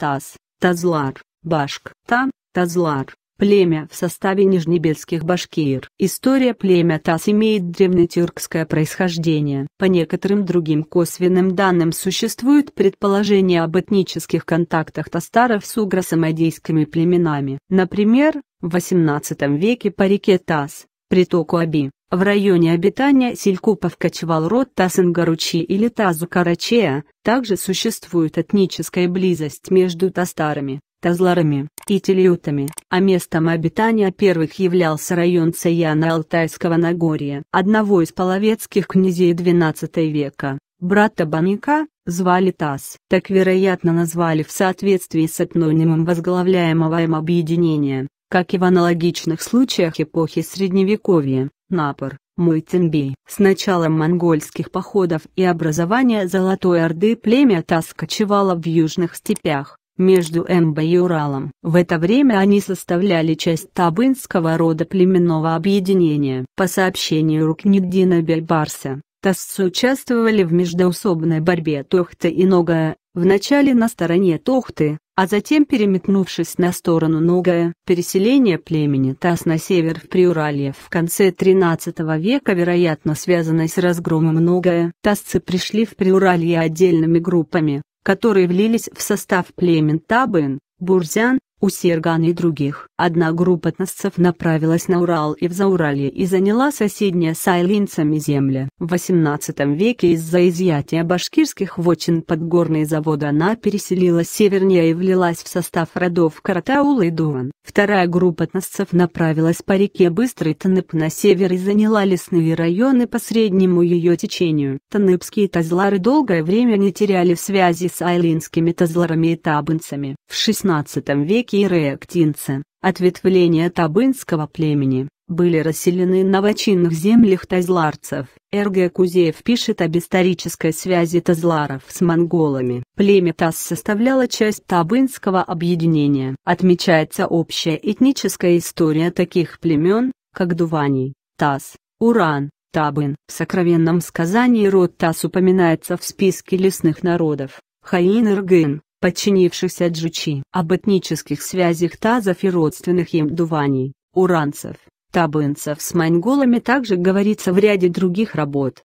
Таз, Тазлар, Башк, Там, Тазлар, племя в составе нижнебельских башкир. История племя Таз имеет древнетюркское происхождение. По некоторым другим косвенным данным существует предположение об этнических контактах тастаров с угросамодейскими племенами. Например, в XVIII веке по реке Таз, притоку Аби, в районе обитания селькупов кочевал-род Тасангаручи или Тазукарачея, также существует этническая близость между тастарами, тазларами и телиутами, а местом обитания первых являлся район Саяна Алтайского Нагорья, одного из половецких князей XII века. Брата Баника, звали ТАСС. Так вероятно назвали в соответствии с этнонимом возглавляемого им объединения. Как и в аналогичных случаях эпохи Средневековья, Напор, Муйтенбей. С началом монгольских походов и образования Золотой Орды племя таскочевало в южных степях, между Эмбой и Уралом. В это время они составляли часть табынского рода племенного объединения. По сообщению Рукнеддина Бельбарса, Тассы участвовали в междоусобной борьбе Тохты и Ногая, вначале на стороне Тохты, а затем переметнувшись на сторону Ногая. Переселение племени Тас на север в Приуралье в конце XIII века вероятно связано с разгромом Ногая. Тасцы пришли в Приуралье отдельными группами, которые влились в состав племен Табын, Бурзян, у Сергана и других одна группа тносцев направилась на Урал и в Зауралье и заняла соседние с айлинцами земли. В XVIII веке из-за изъятия башкирских вотчин подгорные заводы она переселилась севернее и влилась в состав родов Каратаула и Дуан. Вторая группа тносцев направилась по реке Быстрый Танып на север и заняла лесные районы по среднему ее течению. Таныбские тазлары долгое время не теряли связи с айлинскими тазларами и табынцами. В XVI веке потомки реактинцы, ответвления табынского племени, были расселены на вочинных землях тазларцев. Эрге Кузеев пишет об исторической связи тазларов с монголами. Племя Таз составляло часть табынского объединения. Отмечается общая этническая история таких племен, как Дуваний, Таз, Уран, Табын. В сокровенном сказании род Таз упоминается в списке лесных народов. Хаин Иргын, подчинившихся Джучи, об этнических связях тазов и родственных им дуваний, уранцев, табынцев с монголами также говорится в ряде других работ,